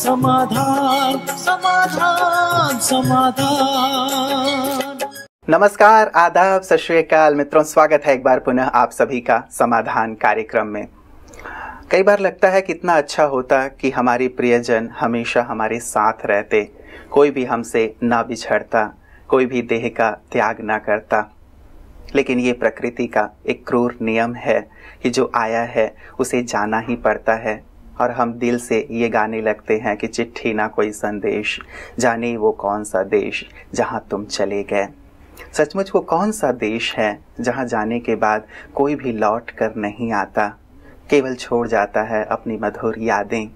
समाधान समाधान समाधान नमस्कार आदाब सत मित्रों स्वागत है एक बार पुनः आप सभी का समाधान कार्यक्रम में कई बार लगता है कितना अच्छा होता कि हमारे प्रियजन हमेशा हमारे साथ रहते कोई भी हमसे ना बिछड़ता कोई भी देह का त्याग ना करता लेकिन ये प्रकृति का एक क्रूर नियम है कि जो आया है उसे जाना ही पड़ता है और हम दिल से ये गाने लगते हैं कि चिट्ठी ना कोई संदेश जाने वो कौन सा देश जहाँ तुम चले गए सचमुच वो कौन सा देश है जहाँ जाने के बाद कोई भी लौट कर नहीं आता केवल छोड़ जाता है अपनी मधुर यादें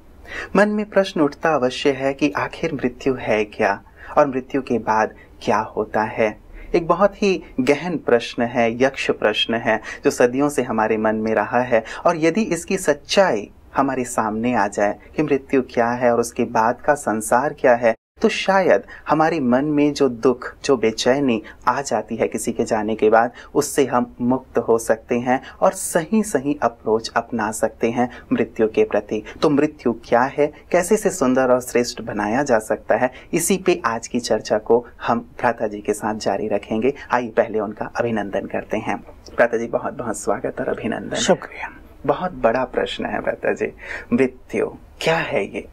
मन में प्रश्न उठता अवश्य है कि आखिर मृत्यु है क्या और मृत्यु के बाद क्या होता है एक बहुत ही गहन प्रश्न है यक्ष प्रश्न है जो सदियों से हमारे मन में रहा है और यदि इसकी सच्चाई हमारे सामने आ जाए कि मृत्यु क्या है और उसके बाद का संसार क्या है तो शायद हमारे मन में जो दुख जो बेचैनी आ जाती है किसी के जाने के बाद उससे हम मुक्त हो सकते हैं और सही सही अप्रोच अपना सकते हैं मृत्यु के प्रति तो मृत्यु क्या है कैसे से सुंदर और श्रेष्ठ बनाया जा सकता है इसी पे आज की चर्चा को हम भ्राता जी के साथ जारी रखेंगे आइए पहले उनका अभिनंदन करते हैं भ्राता जी बहुत बहुत स्वागत और अभिनंदन शुक्रिया बहुत बड़ा प्रश्न है व्रता जी मृत्यु क्या है ये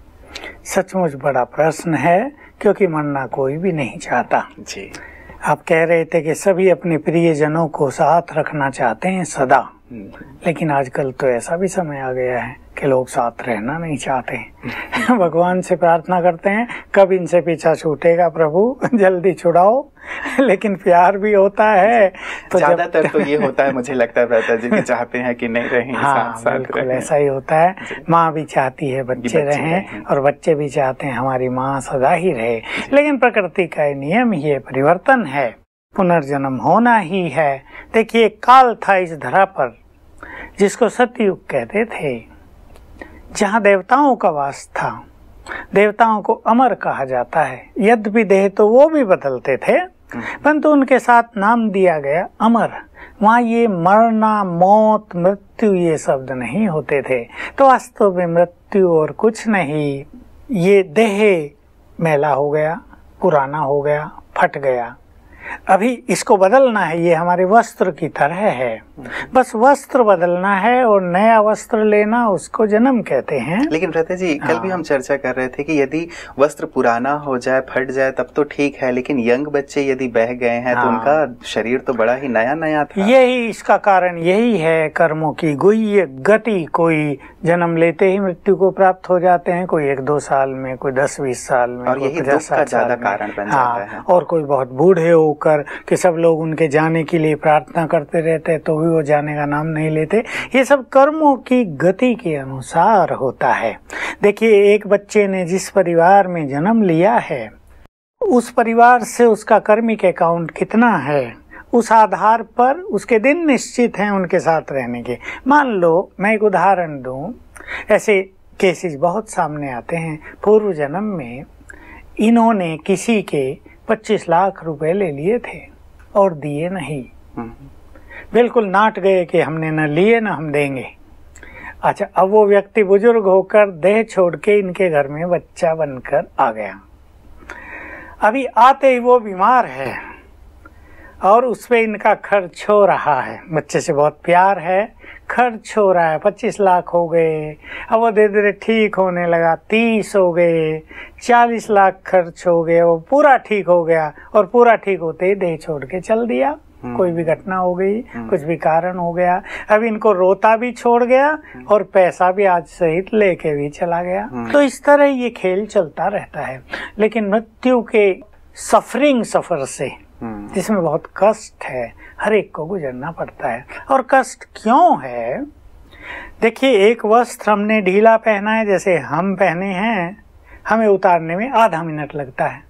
सचमुच बड़ा प्रश्न है क्योंकि मरना कोई भी नहीं चाहता जी आप कह रहे थे कि सभी अपने प्रियजनों को साथ रखना चाहते हैं सदा हम्म। लेकिन आजकल तो ऐसा भी समय आ गया है के लोग साथ रहना नहीं चाहते भगवान से प्रार्थना करते हैं कब इनसे पीछा छूटेगा प्रभु जल्दी छुड़ाओ लेकिन प्यार भी होता है तो ज्यादातर तो ये होता है मुझे लगता है दादा जी चाहते हैं कि नहीं रहें हाँ साथ साथ बिल्कुल रहें। ऐसा ही होता है माँ भी चाहती है बच्चे, बच्चे रहें, रहें और बच्चे भी चाहते हैं हमारी माँ सदा ही रहे लेकिन प्रकृति का नियम ये परिवर्तन है पुनर्जन्म होना ही है देखिए काल था इस धरा पर जिसको सतयुग कहते थे जहाँ देवताओं का वास था देवताओं को अमर कहा जाता है यद्यपि देह तो वो भी बदलते थे परंतु उनके साथ नाम दिया गया अमर वहाँ ये मरना मौत मृत्यु ये शब्द नहीं होते थे तो वास्तव में मृत्यु और कुछ नहीं ये देह मेला हो गया पुराना हो गया फट गया अभी इसको बदलना है ये हमारे वस्त्र की तरह है बस वस्त्र बदलना है और नया वस्त्र लेना उसको जन्म कहते हैं लेकिन प्रति जी हाँ। कल भी हाँ। हम चर्चा कर रहे थे कि यदि वस्त्र पुराना हो जाए फट जाए तब तो ठीक है लेकिन यंग बच्चे यदि बह गए हैं तो हाँ। तो उनका शरीर तो बड़ा ही नया नया था यही इसका कारण यही है कर्मों की गुह्य गति कोई जन्म लेते ही मृत्यु को प्राप्त हो जाते हैं कोई एक दो साल में कोई दस बीस साल में और यही का ज्यादा कारण बन जाता हाँ, है और कोई बहुत बूढ़े होकर कि सब लोग उनके जाने के लिए प्रार्थना करते रहते हैं तो भी वो जाने का नाम नहीं लेते ये सब कर्मों की गति के अनुसार होता है देखिए एक बच्चे ने जिस परिवार में जन्म लिया है उस परिवार से उसका कर्मिक अकाउंट कितना है उस आधार पर उसके दिन निश्चित हैं उनके साथ रहने के मान लो मैं एक उदाहरण दूं ऐसे केसेस बहुत सामने आते हैं पूर्व जन्म में इन्होंने किसी के 25 लाख रुपए ले लिए थे और दिए नहीं हम्म। बिल्कुल नाट गए कि हमने न लिए न हम देंगे अच्छा अब वो व्यक्ति बुजुर्ग होकर देह छोड़ के इनके घर में बच्चा बनकर आ गया अभी आते ही वो बीमार है और उस पर इनका खर्च हो रहा है बच्चे से बहुत प्यार है खर्च हो रहा है पच्चीस लाख हो गए अब वो धीरे धीरे ठीक होने लगा तीस हो गए चालीस लाख खर्च हो गए वो पूरा ठीक हो गया और पूरा ठीक होते ही देह छोड़ के चल दिया हम्म। कोई भी घटना हो गई हम्म। कुछ भी कारण हो गया अब इनको रोता भी छोड़ गया हम्म। और पैसा भी आज सहित लेके भी चला गया तो इस तरह ये खेल चलता रहता है लेकिन मृत्यु के सफरिंग सफर से जिसमें बहुत कष्ट है हर एक को गुजरना पड़ता है और कष्ट क्यों है देखिए एक वस्त्र हमने ढीला पहना है जैसे हम पहने हैं हमें उतारने में आधा मिनट लगता है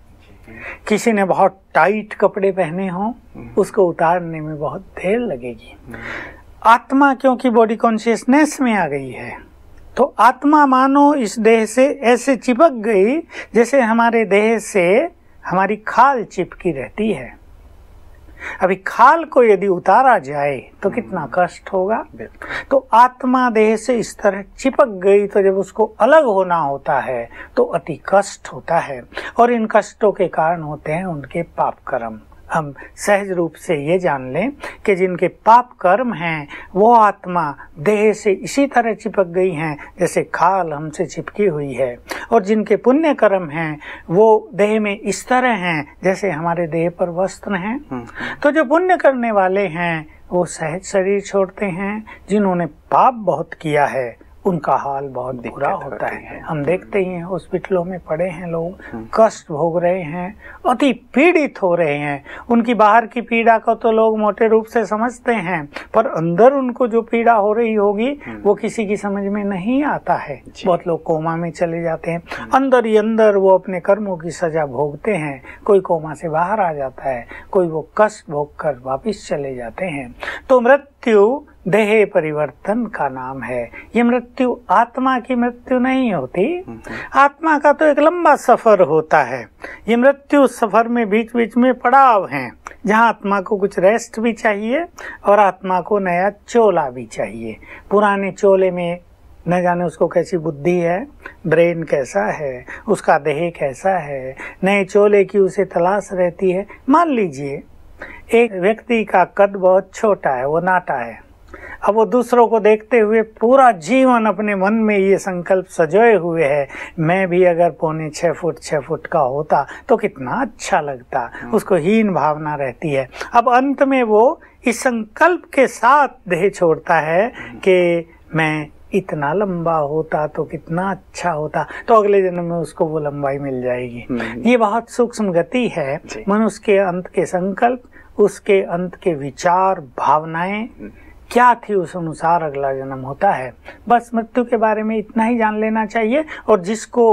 किसी ने बहुत टाइट कपड़े पहने हों हम्म। उसको उतारने में बहुत देर लगेगी हम्म। आत्मा क्योंकि बॉडी कॉन्शियसनेस में आ गई है तो आत्मा मानो इस देह से ऐसे चिपक गई जैसे हमारे देह से हमारी खाल चिपकी रहती है अभी खाल को यदि उतारा जाए तो कितना हम्म। कष्ट होगा तो आत्मा देह से इस तरह चिपक गई तो जब उसको अलग होना होता है तो अति कष्ट होता है और इन कष्टों के कारण होते हैं उनके पाप कर्म हम सहज रूप से ये जान लें कि जिनके पाप कर्म हैं वो आत्मा देह से इसी तरह चिपक गई हैं जैसे खाल हमसे चिपकी हुई है और जिनके पुण्य कर्म हैं वो देह में इस तरह हैं जैसे हमारे देह पर वस्त्र हैं हम्म, हम्म। तो जो पुण्य करने वाले हैं वो सहज शरीर छोड़ते हैं जिन्होंने पाप बहुत किया है उनका हाल बहुत बुरा होता है हम देखते ही हैं हॉस्पिटलों में पड़े हैं लोग हम्म। कष्ट भोग रहे हैं अति पीड़ित हो रहे हैं उनकी बाहर की पीड़ा को तो लोग मोटे रूप से समझते हैं पर अंदर उनको जो पीड़ा हो रही होगी हम्म। वो किसी की समझ में नहीं आता है बहुत लोग कोमा में चले जाते हैं हम्म। अंदर ही अंदर वो अपने कर्मों की सजा भोगते हैं कोई कोमा से बाहर आ जाता है कोई वो कष्ट भोग कर वापिस चले जाते हैं तो मृत मृत्यु देह परिवर्तन का नाम है ये मृत्यु आत्मा की मृत्यु नहीं होती आत्मा का तो एक लंबा सफर होता है ये मृत्यु सफर में बीच बीच में पड़ाव है जहाँ आत्मा को कुछ रेस्ट भी चाहिए और आत्मा को नया चोला भी चाहिए पुराने चोले में न जाने उसको कैसी बुद्धि है ब्रेन कैसा है उसका देह कैसा है नए चोले की उसे तलाश रहती है मान लीजिए एक व्यक्ति का कद बहुत छोटा है वो नाटा है अब वो दूसरों को देखते हुए पूरा जीवन अपने मन में ये संकल्प सजोए हुए है मैं भी अगर पौने छः फुट छः फुट का होता तो कितना अच्छा लगता हाँ। उसको हीन भावना रहती है अब अंत में वो इस संकल्प के साथ देह छोड़ता है हाँ। कि मैं इतना लंबा होता तो कितना अच्छा होता तो अगले जन्म में उसको वो लंबाई मिल जाएगी ये बहुत सूक्ष्म गति है मनुष्य के अंत के संकल्प उसके अंत के विचार भावनाएं क्या थी उस अनुसार अगला जन्म होता है बस मृत्यु के बारे में इतना ही जान लेना चाहिए और जिसको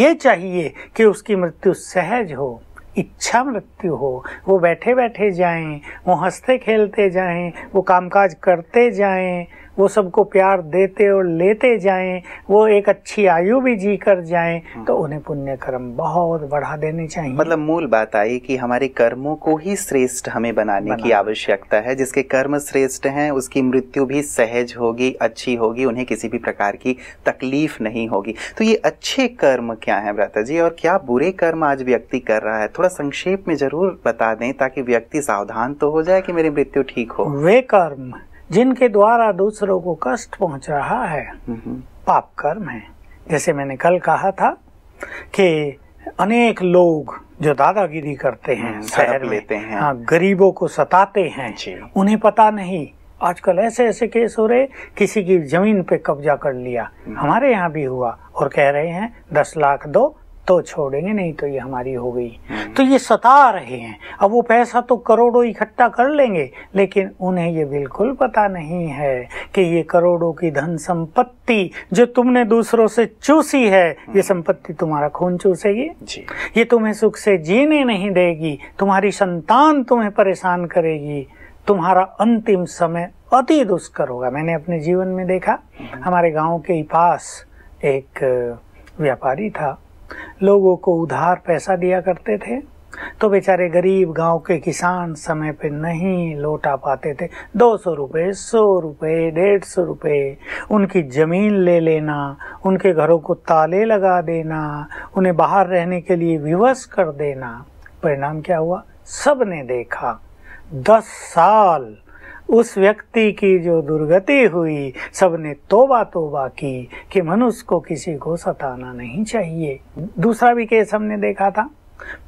ये चाहिए कि उसकी मृत्यु सहज हो इच्छा मृत्यु हो वो बैठे बैठे जाएं वो हंसते खेलते जाएं वो कामकाज करते जाएं वो सबको प्यार देते और लेते जाएं वो एक अच्छी आयु भी जी कर जाए हम्म। तो उन्हें पुण्य कर्म बहुत बढ़ा देने चाहिए मतलब मूल बात आई कि हमारे कर्मों को ही श्रेष्ठ हमें बनाने बना। की आवश्यकता है जिसके कर्म श्रेष्ठ हैं उसकी मृत्यु भी सहज होगी अच्छी होगी उन्हें किसी भी प्रकार की तकलीफ नहीं होगी तो ये अच्छे कर्म क्या है भ्राता जी और क्या बुरे कर्म आज व्यक्ति कर रहा है थोड़ा संक्षेप में जरूर बता दें ताकि व्यक्ति सावधान तो हो जाए कि मेरी मृत्यु ठीक हो वे कर्म जिनके द्वारा दूसरों को कष्ट पहुंच रहा है पाप कर्म है जैसे मैंने कल कहा था कि अनेक लोग जो दादागिरी करते हैं हम्म, शहर लेते हैं हाँ गरीबों को सताते हैं उन्हें पता नहीं आजकल ऐसे ऐसे केस हो रहे किसी की जमीन पे कब्जा कर लिया हम्म। हमारे यहाँ भी हुआ और कह रहे हैं दस लाख दो तो छोड़ेंगे नहीं तो ये हमारी हो गई हम्म। तो ये सता रहे हैं अब वो पैसा तो करोड़ों इकट्ठा कर लेंगे लेकिन उन्हें ये बिल्कुल पता नहीं है कि ये करोड़ों की धन संपत्ति जो तुमने दूसरों से चूसी है ये हम्म। संपत्ति तुम्हारा खून चूसेगी जी। ये तुम्हें सुख से जीने नहीं देगी तुम्हारी संतान तुम्हें परेशान करेगी तुम्हारा अंतिम समय अति दुष्कर होगा मैंने अपने जीवन में देखा हम्म। हमारे गांव के पास एक व्यापारी था लोगों को उधार पैसा दिया करते थे तो बेचारे गरीब गांव के किसान समय पे नहीं लौटा पाते थे दो सौ रुपये सौ रुपये डेढ़ सौ रुपये उनकी ज़मीन ले लेना उनके घरों को ताले लगा देना उन्हें बाहर रहने के लिए विवश कर देना परिणाम क्या हुआ सब ने देखा दस साल उस व्यक्ति की जो दुर्गति हुई सबने तोबा तोबा की कि मनुष्य को किसी को सताना नहीं चाहिए दूसरा भी केस हमने देखा था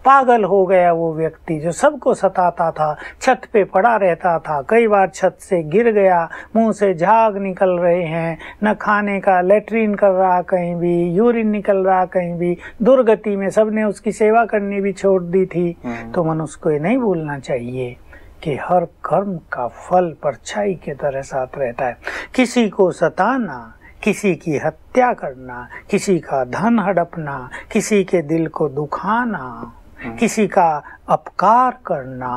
पागल हो गया वो व्यक्ति जो सबको सताता था छत पे पड़ा रहता था कई बार छत से गिर गया मुंह से झाग निकल रहे हैं न खाने का लेटरिन कर रहा कहीं भी यूरिन निकल रहा कहीं भी दुर्गति में सबने उसकी सेवा करनी भी छोड़ दी थी हम्म। तो मनुष्य को ये नहीं भूलना चाहिए कि हर कर्म का फल परछाई के तरह साथ रहता है किसी को सताना किसी की हत्या करना किसी का धन हड़पना किसी के दिल को दुखाना हम्म। किसी का अपकार करना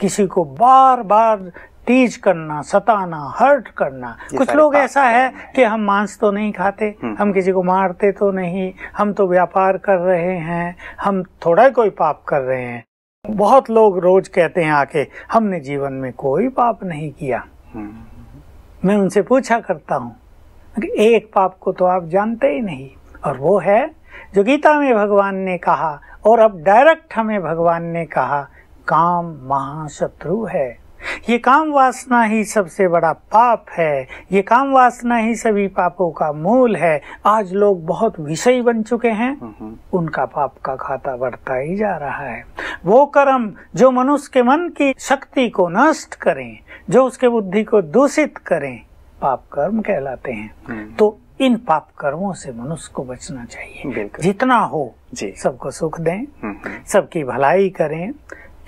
किसी को बार बार टीज करना सताना हर्ट करना कुछ लोग ऐसा है कि हम मांस तो नहीं खाते हम्म। हम किसी को मारते तो नहीं हम तो व्यापार कर रहे हैं हम थोड़ा कोई पाप कर रहे हैं बहुत लोग रोज कहते हैं आके हमने जीवन में कोई पाप नहीं किया मैं उनसे पूछा करता हूँ एक पाप को तो आप जानते ही नहीं और वो है जो गीता में भगवान ने कहा और अब डायरेक्ट हमें भगवान ने कहा काम महाशत्रु है ये काम वासना ही सबसे बड़ा पाप है ये काम वासना ही सभी पापों का मूल है आज लोग बहुत विषयी बन चुके हैं हम्म। उनका पाप का खाता बढ़ता ही जा रहा है वो कर्म जो मनुष्य के मन की शक्ति को नष्ट करें जो उसके बुद्धि को दूषित करें पाप कर्म कहलाते हैं हम्म। तो इन पाप कर्मों से मनुष्य को बचना चाहिए जितना हो सबको सुख दें हम्म। सबकी भलाई करें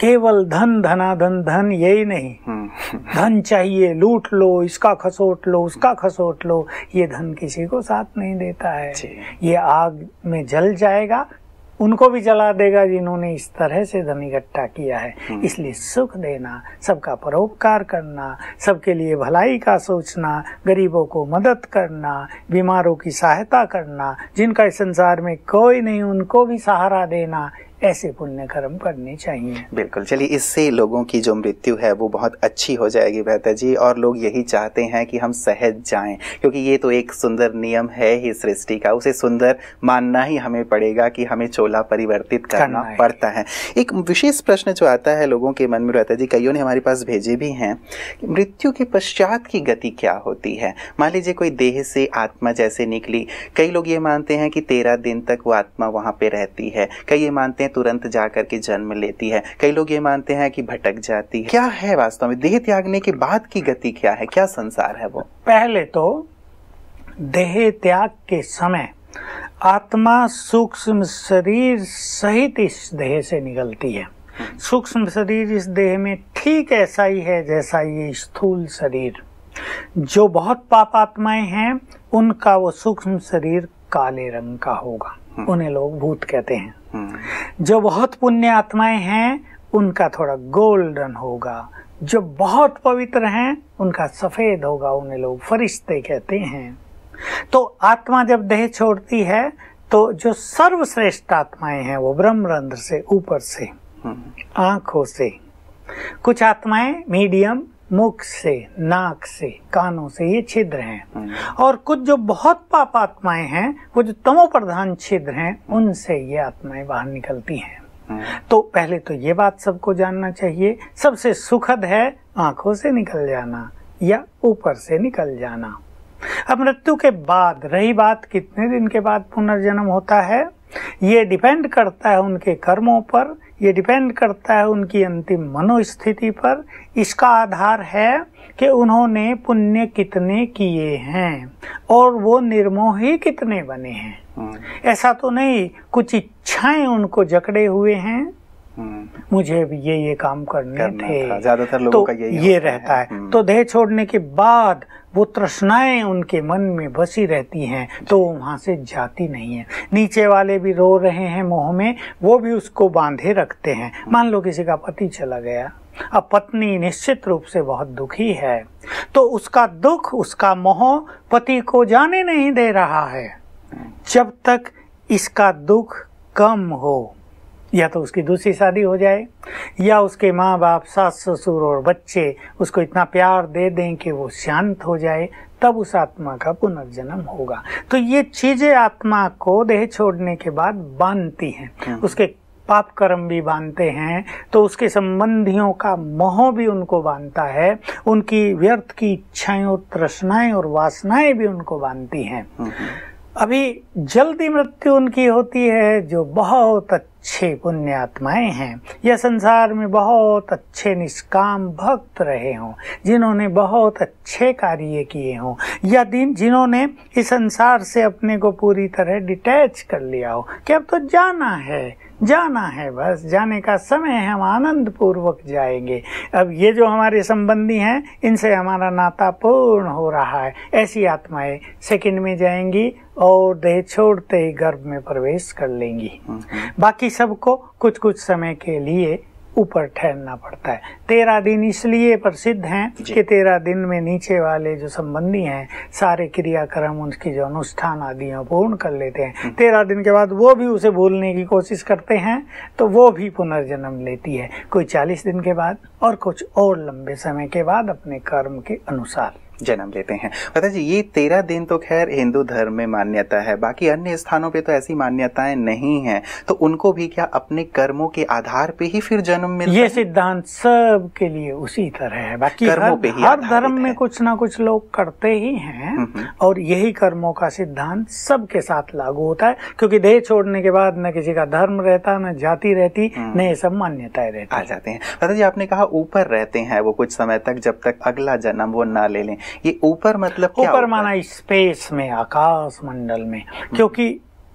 केवल धन धना धन धन यही नहीं हम्म। धन चाहिए लूट लो इसका खसोट लो उसका खसोट लो ये धन किसी को साथ नहीं देता है ये आग में जल जाएगा उनको भी जला देगा जिन्होंने इस तरह से धन इकट्ठा किया है हम्म। इसलिए सुख देना सबका परोपकार करना सबके लिए भलाई का सोचना गरीबों को मदद करना बीमारों की सहायता करना जिनका इस संसार में कोई नहीं उनको भी सहारा देना ऐसे पुण्य कर्म करने चाहिए बिल्कुल चलिए इससे लोगों की जो मृत्यु है वो बहुत अच्छी हो जाएगी बेहतर जी और लोग यही चाहते हैं कि हम सहज जाएं क्योंकि ये तो एक सुंदर नियम है ही सृष्टि का उसे सुंदर मानना ही हमें पड़ेगा कि हमें चोला परिवर्तित करना, करना है। पड़ता है एक विशेष प्रश्न जो आता है लोगों के मन में रहता जी कईयों ने हमारे पास भेजे भी हैं मृत्यु के पश्चात की गति क्या होती है मान लीजिए कोई देह से आत्मा जैसे निकली कई लोग ये मानते हैं कि तेरह दिन तक वो आत्मा वहाँ पे रहती है कई ये मानते हैं तुरंत जा करके जन्म लेती है कई लोग ये मानते हैं कि भटक जाती है क्या है वास्तव में देह त्यागने के बाद की गति क्या है क्या संसार है वो पहले तो देह त्याग के समय आत्मा सूक्ष्म शरीर सहित इस देह से निकलती है सूक्ष्म शरीर इस देह में ठीक ऐसा ही है जैसा ये स्थूल शरीर जो बहुत पाप आत्माएं हैं उनका वो सूक्ष्म शरीर काले रंग का होगा हम्म। उन्हें लोग भूत कहते हैं हम्म। जो बहुत पुण्य आत्माएं हैं उनका थोड़ा गोल्डन होगा जो बहुत पवित्र हैं उनका सफेद होगा उन्हें लोग फरिश्ते कहते हैं तो आत्मा जब देह छोड़ती है तो जो सर्वश्रेष्ठ आत्माएं हैं वो ब्रह्मरंध्र से ऊपर से हम्म। आंखों से कुछ आत्माएं मीडियम मुख से नाक से कानों से ये छिद्र हैं हाँ और कुछ जो बहुत पाप आत्माएं हैं वो जो तमो प्रधान छिद्र हैं उनसे ये आत्माएं बाहर निकलती हैं हाँ। तो पहले तो ये बात सबको जानना चाहिए सबसे सुखद है आंखों से निकल जाना या ऊपर से निकल जाना अब मृत्यु के बाद रही बात कितने दिन के बाद पुनर्जन्म होता है ये डिपेंड करता है उनके कर्मों पर ये डिपेंड करता है उनकी अंतिम मनोस्थिति पर इसका आधार है कि उन्होंने पुण्य कितने किए हैं और वो निर्मोही कितने बने हैं हम्म। ऐसा तो नहीं कुछ इच्छाएं उनको जकड़े हुए हैं हम्म। मुझे अभी ये ये काम करने थे ज्यादातर लोगों तो का यही ये रहता है, है। हम्म। तो देह छोड़ने के बाद वो तृष्णाएं उनके मन में बसी रहती हैं तो वो वहां से जाती नहीं है नीचे वाले भी रो रहे हैं मोह में वो भी उसको बांधे रखते हैं हम्म। मान लो किसी का पति चला गया अब पत्नी निश्चित रूप से बहुत दुखी है तो उसका दुख उसका मोह पति को जाने नहीं दे रहा है जब तक इसका दुख कम हो या तो उसकी दूसरी शादी हो जाए या उसके माँ बाप सास ससुर और बच्चे उसको इतना प्यार दे दें कि वो शांत हो जाए तब उस आत्मा का पुनर्जन्म होगा तो ये चीजें आत्मा को देह छोड़ने के बाद बांधती हैं हाँ। उसके पाप कर्म भी बांधते हैं तो उसके संबंधियों का मोह भी उनको बांधता है उनकी व्यर्थ की इच्छाएं और तृष्णाएं और वासनाएं भी उनको बांधती हैं हाँ, हाँ। अभी जल्दी मृत्यु उनकी होती है जो बहुत अच्छे पुण्य आत्माएं हैं यह संसार में बहुत अच्छे निष्काम भक्त रहे हों जिन्होंने बहुत अच्छे कार्य किए हों या दिन जिन्होंने इस संसार से अपने को पूरी तरह डिटैच कर लिया हो कि अब तो जाना है जाना है बस जाने का समय है हम आनंद पूर्वक जाएंगे अब ये जो हमारे संबंधी हैं इनसे हमारा नाता पूर्ण हो रहा है ऐसी आत्माएं सेकंड में जाएंगी और देह छोड़ते ही गर्भ में प्रवेश कर लेंगी हम्म, हम्म। बाकी सबको कुछ कुछ समय के लिए ऊपर ठहरना पड़ता है तेरह दिन इसलिए प्रसिद्ध हैं कि तेरह दिन में नीचे वाले जो संबंधी हैं सारे क्रियाक्रम उनकी जो अनुष्ठान आदि है पूर्ण कर लेते हैं हम्म। तेरह दिन के बाद वो भी उसे भूलने की कोशिश करते हैं तो वो भी पुनर्जन्म लेती है कोई चालीस दिन के बाद और कुछ और लंबे समय के बाद अपने कर्म के अनुसार जन्म लेते हैं पता जी ये तेरह दिन तो खैर हिंदू धर्म में मान्यता है बाकी अन्य स्थानों पे तो ऐसी मान्यताएं नहीं हैं तो उनको भी क्या अपने कर्मों के आधार पे ही फिर जन्म मिलता ये सिद्धांत सब के लिए उसी तरह है बाकी कर्मों पे ही हर धर्म में कुछ ना कुछ लोग करते ही हैं हम्म, हम्म। और यही कर्मों का सिद्धांत सबके साथ लागू होता है क्योंकि देह छोड़ने के बाद न किसी का धर्म रहता न जाति रहती हम्म। न ये सब मान्यताएं रहती आ जाते हैं पता जी आपने कहा ऊपर रहते हैं वो कुछ समय तक जब तक अगला जन्म वो ना ले लें ये ऊपर मतलब ऊपर माना स्पेस में आकाश मंडल में क्योंकि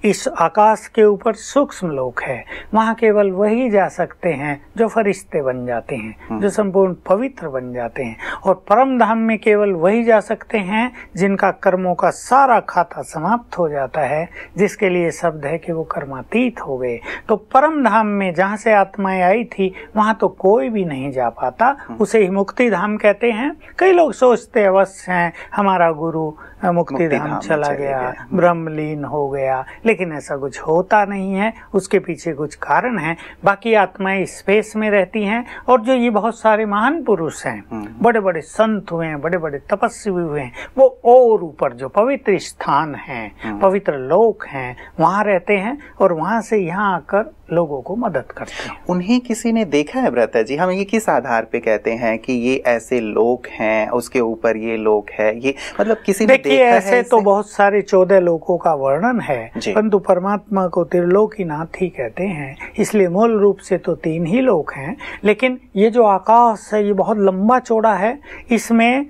इस आकाश के ऊपर सूक्ष्म लोक है वहाँ केवल वही जा सकते हैं जो फरिश्ते बन जाते हैं हम्म। जो संपूर्ण पवित्र बन जाते हैं और परम धाम में केवल वही जा सकते हैं जिनका कर्मों का सारा खाता समाप्त हो जाता है जिसके लिए शब्द है कि वो कर्मातीत हो गए तो परम धाम में जहाँ से आत्माएं आई थी वहाँ तो कोई भी नहीं जा पाता हम्म। उसे ही मुक्ति धाम कहते हैं कई लोग सोचते अवश्य हैं हमारा गुरु मुक्ति धाम चला गया ब्रह्मलीन हो गया लेकिन ऐसा कुछ होता नहीं है उसके पीछे कुछ कारण है बाकी आत्माएं स्पेस में रहती हैं और जो ये बहुत सारे महान पुरुष हैं हम्म। बड़े बड़े संत हुए हैं बड़े बड़े तपस्वी हुए हैं वो और ऊपर जो पवित्र स्थान है हम्म। पवित्र लोक है वहां रहते हैं और वहां से यहाँ आकर लोगों को मदद करते हैं उन्हें किसी ने देखा है व्रता जी हम ये किस आधार पे कहते हैं कि ये ऐसे लोग हैं उसके ऊपर ये लोग है ये मतलब किसी ने देखा ऐसे है ऐसे तो बहुत सारे चौदह लोगों का वर्णन है परंतु परमात्मा को त्रिलोकी नाथ ही कहते हैं इसलिए मूल रूप से तो तीन ही लोग हैं लेकिन ये जो आकाश है ये बहुत लंबा चौड़ा है इसमें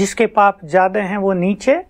जिसके पाप ज्यादा हैं वो नीचे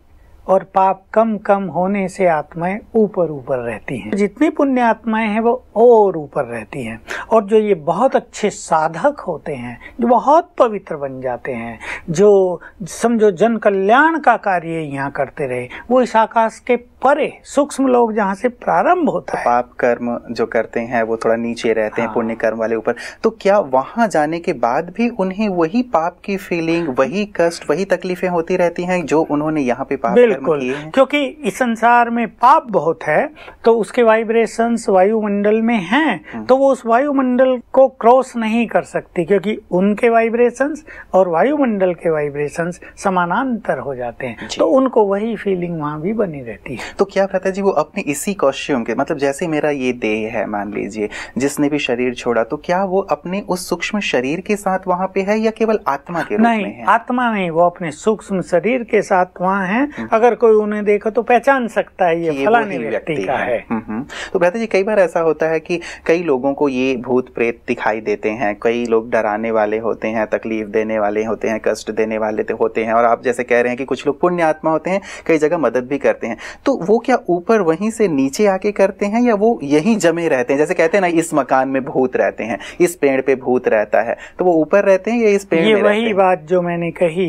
और पाप कम कम होने से आत्माएं ऊपर ऊपर रहती हैं जितनी पुण्य आत्माएं हैं वो और ऊपर रहती हैं और जो ये बहुत अच्छे साधक होते हैं जो बहुत पवित्र बन जाते हैं जो समझो जन कल्याण का कार्य यहाँ करते रहे वो इस आकाश के परे सूक्ष्म लोग जहाँ से प्रारंभ होता है पाप कर्म जो करते हैं वो थोड़ा नीचे रहते हाँ। हैं पुण्य कर्म वाले ऊपर तो क्या वहां जाने के बाद भी उन्हें वही पाप की फीलिंग वही कष्ट वही तकलीफें होती रहती हैं जो उन्होंने यहाँ पे पाप बिल्कुल कर्म क्योंकि इस संसार में पाप बहुत है तो उसके वाइब्रेशन वायुमंडल में है हम्म। तो वो उस वायुमंडल को क्रॉस नहीं कर सकती क्योंकि उनके वाइब्रेशन और वायुमंडल के वाइब्रेशन समानांतर हो जाते हैं तो उनको वही फीलिंग वहाँ भी बनी रहती है तो क्या कहता है जी वो अपने इसी कॉस्ट्यूम के मतलब जैसे मेरा ये देह है मान लीजिए जिसने भी शरीर छोड़ा तो क्या वो अपने उस सूक्ष्म शरीर के साथ वहाँ पे है या केवल आत्मा के रूप नहीं, में है आत्मा नहीं वो अपने सूक्ष्म शरीर के साथ वहाँ है हम्म। अगर कोई उन्हें देखो तो पहचान सकता है ये फलाने व्यक्ति का है, हम्म, हम्म। तो भ्राता जी कई बार ऐसा होता है कि कई लोगों को ये भूत प्रेत दिखाई देते हैं कई लोग डराने वाले होते हैं तकलीफ देने वाले होते हैं कष्ट कष्ट देने वाले होते हैं और आप जैसे कह रहे हैं कि कुछ लोग पुण्य आत्मा होते हैं कई जगह मदद भी करते हैं तो वो क्या ऊपर वहीं से नीचे आके करते हैं या वो यहीं जमे रहते हैं जैसे कहते हैं ना इस मकान में भूत रहते हैं इस पेड़ पे भूत रहता है तो वो ऊपर रहते हैं या इस पेड़ ये में वही रहते बात जो मैंने कही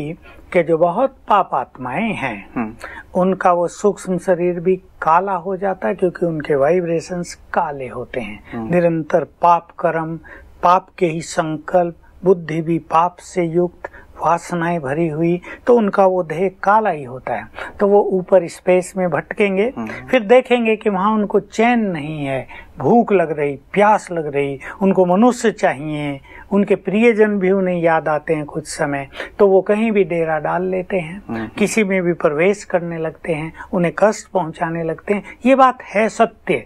कि जो बहुत पाप आत्माएं हैं हम्म। उनका वो सूक्ष्म शरीर भी काला हो जाता है क्योंकि उनके वाइब्रेशंस काले होते हैं हम्म। निरंतर पाप कर्म पाप के ही संकल्प बुद्धि भी पाप से युक्त वासनाएं भरी हुई तो उनका वो देह काला ही होता है तो वो ऊपर स्पेस में भटकेंगे हम्म। फिर देखेंगे कि वहाँ उनको चैन नहीं है भूख लग रही प्यास लग रही उनको मनुष्य चाहिए उनके प्रियजन भी उन्हें याद आते हैं कुछ समय तो वो कहीं भी डेरा डाल लेते हैं हम्म। किसी में भी प्रवेश करने लगते हैं उन्हें कष्ट पहुंचाने लगते हैं ये बात है सत्य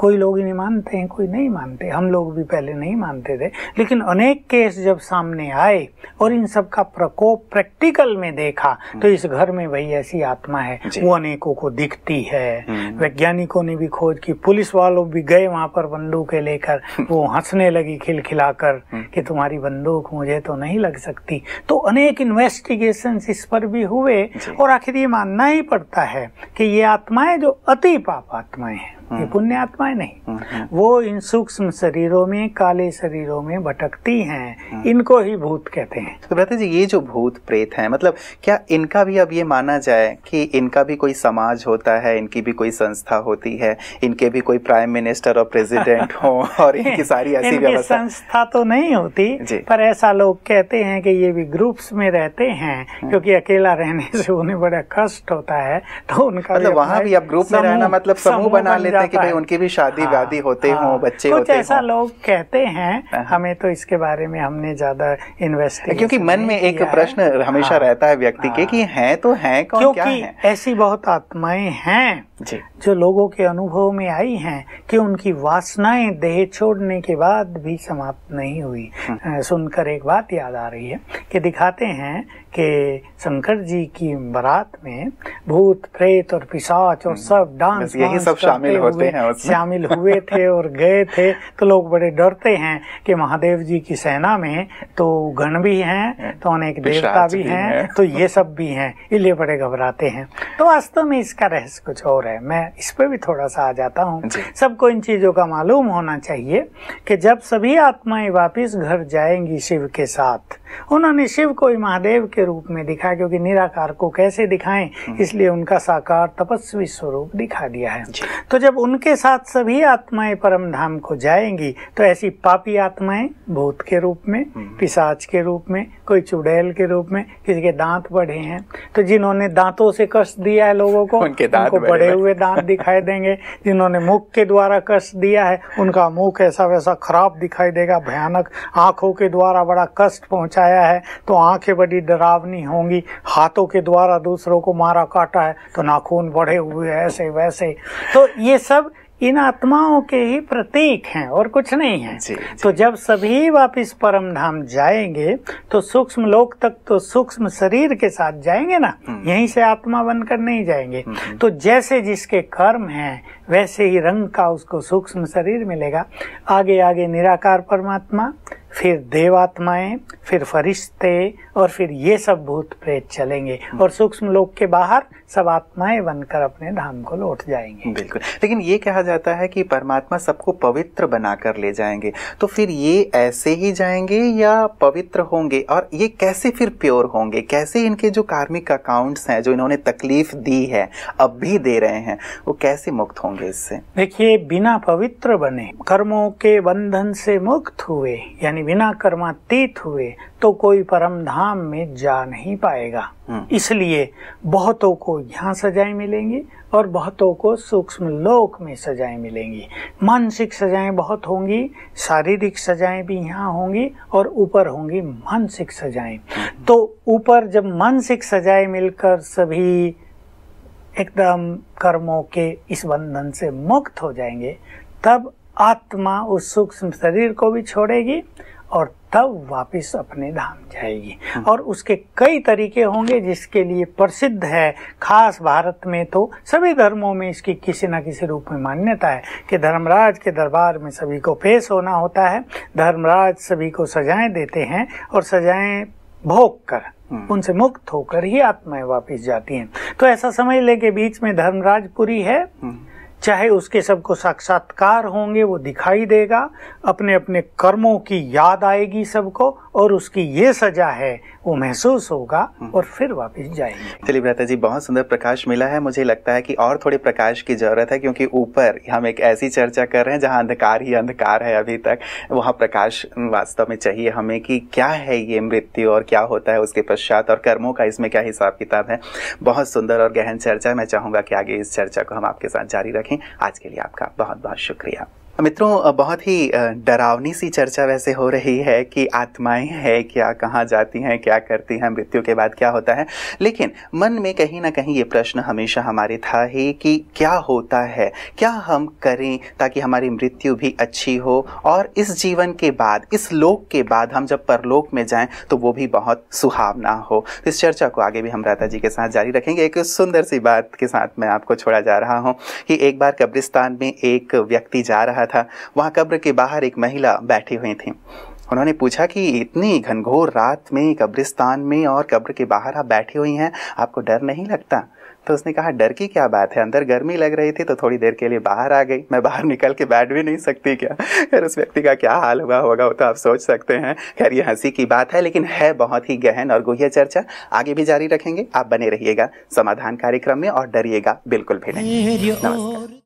कोई लोग इन्हें मानते हैं कोई नहीं मानते हम लोग भी पहले नहीं मानते थे लेकिन अनेक केस जब सामने आए और इन सब का प्रकोप प्रैक्टिकल में देखा तो हम्म। इस घर में भाई ऐसी आत्मा है वो अनेकों को दिखती है हम्म। वैज्ञानिकों ने भी खोज की पुलिस वालों भी गए वहां पर बंदूक लेकर वो हंसने लगी खिलखिलाकर हम्म। कि तुम्हारी बंदूक मुझे तो नहीं लग सकती तो अनेक इन्वेस्टिगेशन इस पर भी हुए और आखिर ये मानना ही पड़ता है कि ये आत्माएं जो अति पाप आत्माएं हैं ये हाँ। पुण्यात्माएं नहीं हाँ, हाँ। वो इन सूक्ष्म शरीरों में काले शरीरों में भटकती हैं इनको ही भूत कहते हैं तो बताते जी ये जो भूत प्रेत हैं मतलब क्या इनका भी अब ये माना जाए कि इनका भी कोई समाज होता है इनकी भी कोई संस्था होती है इनके भी कोई प्राइम मिनिस्टर और प्रेसिडेंट हो और इनकी सारी ऐसी व्यवस्था संस्था तो नहीं होती पर ऐसा लोग कहते हैं कि ये भी ग्रुप्स में रहते हैं क्योंकि अकेला रहने से उन्हें बड़ा कष्ट होता है तो उनका मतलब वहाँ भी अब ग्रुप में रहना मतलब समूह बना लेते सकता है कि भाई उनकी भी शादी हाँ, व्यादी होते हाँ, हों बच्चे कुछ होते ऐसा लोग कहते हैं हाँ। हमें तो इसके बारे में हमने ज्यादा इन्वेस्ट क्योंकि मन में एक प्रश्न हमेशा हाँ। रहता है व्यक्ति के कि हाँ। हैं तो हैं क्योंकि क्या है ऐसी बहुत आत्माएं हैं जी जो लोगों के अनुभव में आई हैं कि उनकी वासनाएं देह छोड़ने के बाद भी समाप्त नहीं हुई हाँ। सुनकर एक बात याद आ रही है कि दिखाते हैं कि शंकर जी की बारात में भूत प्रेत और पिशाच और हम्म। सब डांस यही सब शामिल होते हैं शामिल हुए थे और गए थे तो लोग बड़े डरते हैं कि महादेव जी की सेना में तो गण भी हैं तो अनेक देवता भी हैं है। तो ये सब भी हैं इसलिए बड़े घबराते हैं तो वास्तव में इसका रहस्य कुछ और है मैं इस पर भी थोड़ा सा आ जाता हूँ सबको इन चीजों का मालूम होना चाहिए कि जब सभी आत्माएं वापस घर जाएंगी शिव के साथ उन्होंने शिव को ही महादेव के रूप में दिखाया क्योंकि निराकार को कैसे दिखाएं हम्म। इसलिए उनका साकार तपस्वी स्वरूप दिखा दिया है तो जब उनके साथ सभी आत्माएं परम धाम को जाएंगी तो ऐसी पापी आत्माएं भूत के रूप में हम्म। पिसाच के रूप में कोई चुड़ैल के रूप में किसी के दांत बढ़े हैं तो जिन्होंने दांतों से कष्ट दिया है लोगों को उनके दांत उनको बड़े हुए दांत दिखाई देंगे जिन्होंने मुख के द्वारा कष्ट दिया है उनका मुख ऐसा वैसा खराब दिखाई देगा भयानक आंखों के द्वारा बड़ा कष्ट पहुंचा मचाया है तो आंखें बड़ी डरावनी होंगी हाथों के द्वारा दूसरों को मारा काटा है तो नाखून बढ़े हुए ऐसे वैसे तो ये सब इन आत्माओं के ही प्रतीक हैं और कुछ नहीं है जी, जी. तो जब सभी वापिस परम धाम जाएंगे तो सूक्ष्म लोक तक तो सूक्ष्म शरीर के साथ जाएंगे ना हम्म। यहीं से आत्मा बनकर नहीं जाएंगे हम्म, हम्म। तो जैसे जिसके कर्म हैं वैसे ही रंग का उसको सूक्ष्म शरीर मिलेगा आगे आगे निराकार परमात्मा फिर देवात्माएं फिर फरिश्ते और फिर ये सब भूत प्रेत चलेंगे हम्म। और सूक्ष्म लोक के बाहर सब आत्माएं बनकर अपने धाम को लौट जाएंगे बिल्कुल लेकिन ये कहा जाता है कि परमात्मा सबको पवित्र बनाकर ले जाएंगे तो फिर ये ऐसे ही जाएंगे या पवित्र होंगे और ये कैसे फिर प्योर होंगे कैसे इनके जो कार्मिक अकाउंट्स हैं जो इन्होंने तकलीफ दी है अब भी दे रहे हैं वो कैसे मुक्त होंगे इससे देखिए बिना पवित्र बने कर्मों के बंधन से मुक्त हुए यानी बिना कर्मातीत हुए तो कोई परम धाम में जा नहीं पाएगा हम्म। इसलिए बहुतों को यहाँ सजाएं मिलेंगी और बहुतों को सूक्ष्म लोक में सजाएं मिलेंगी मानसिक सजाएं बहुत होंगी शारीरिक सजाएं भी यहाँ होंगी और ऊपर होंगी मानसिक सजाएं हम्म। तो ऊपर जब मानसिक सजाएं मिलकर सभी एकदम कर्मों के इस बंधन से मुक्त हो जाएंगे तब आत्मा उस सूक्ष्म शरीर को भी छोड़ेगी और तब वापस अपने धाम जाएगी और उसके कई तरीके होंगे जिसके लिए प्रसिद्ध है खास भारत में तो सभी धर्मों में इसकी किसी न किसी रूप में मान्यता है कि धर्मराज के दरबार में सभी को पेश होना होता है धर्मराज सभी को सजाएं देते हैं और सजाएं भोग कर हम्म। उनसे मुक्त होकर ही आत्माएं वापस जाती हैं तो ऐसा समझ लें कि बीच में धर्मराजपुरी है हम्म। चाहे उसके सबको साक्षात्कार होंगे वो दिखाई देगा अपने अपने कर्मों की याद आएगी सबको और उसकी ये सजा है वो महसूस होगा हम्म। और फिर वापस जाएंगे चलिए भ्राता जी बहुत सुंदर प्रकाश मिला है मुझे लगता है कि और थोड़े प्रकाश की जरूरत है क्योंकि ऊपर हम एक ऐसी चर्चा कर रहे हैं जहाँ अंधकार ही अंधकार है अभी तक वहाँ प्रकाश वास्तव में चाहिए हमें कि क्या है ये मृत्यु और क्या होता है उसके पश्चात और कर्मों का इसमें क्या हिसाब किताब है बहुत सुंदर और गहन चर्चा मैं चाहूँगा कि आगे इस चर्चा को हम आपके साथ जारी रखें आज के लिए आपका बहुत बहुत शुक्रिया मित्रों बहुत ही डरावनी सी चर्चा वैसे हो रही है कि आत्माएं हैं क्या कहाँ जाती हैं क्या करती हैं मृत्यु के बाद क्या होता है लेकिन मन में कहीं ना कहीं ये प्रश्न हमेशा हमारे था ही कि क्या होता है क्या हम करें ताकि हमारी मृत्यु भी अच्छी हो और इस जीवन के बाद इस लोक के बाद हम जब परलोक में जाएं तो वो भी बहुत सुहावना हो इस चर्चा को आगे भी हम राता जी के साथ जारी रखेंगे एक सुंदर सी बात के साथ मैं आपको छोड़ा जा रहा हूँ कि एक बार कब्रिस्तान में एक व्यक्ति जा रहा था वहाँ कब्र के बाहर एक महिला बैठी हुई थी उन्होंने पूछा कि इतनी घनघोर रात में कब्रिस्तान में और कब्र के बाहर आप बैठी हुई हैं आपको डर नहीं लगता तो उसने कहा डर की क्या बात है अंदर गर्मी लग रही थी तो थोड़ी देर के लिए बाहर आ गई मैं बाहर निकल के बैठ भी नहीं सकती क्या खैर उस व्यक्ति का क्या हाल हुआ होगा वो तो आप सोच सकते हैं खैर ये हंसी की बात है लेकिन है बहुत ही गहन और गुह्य चर्चा आगे भी जारी रखेंगे आप बने रहिएगा समाधान कार्यक्रम में और डरिएगा बिल्कुल भी नहीं नमस्कार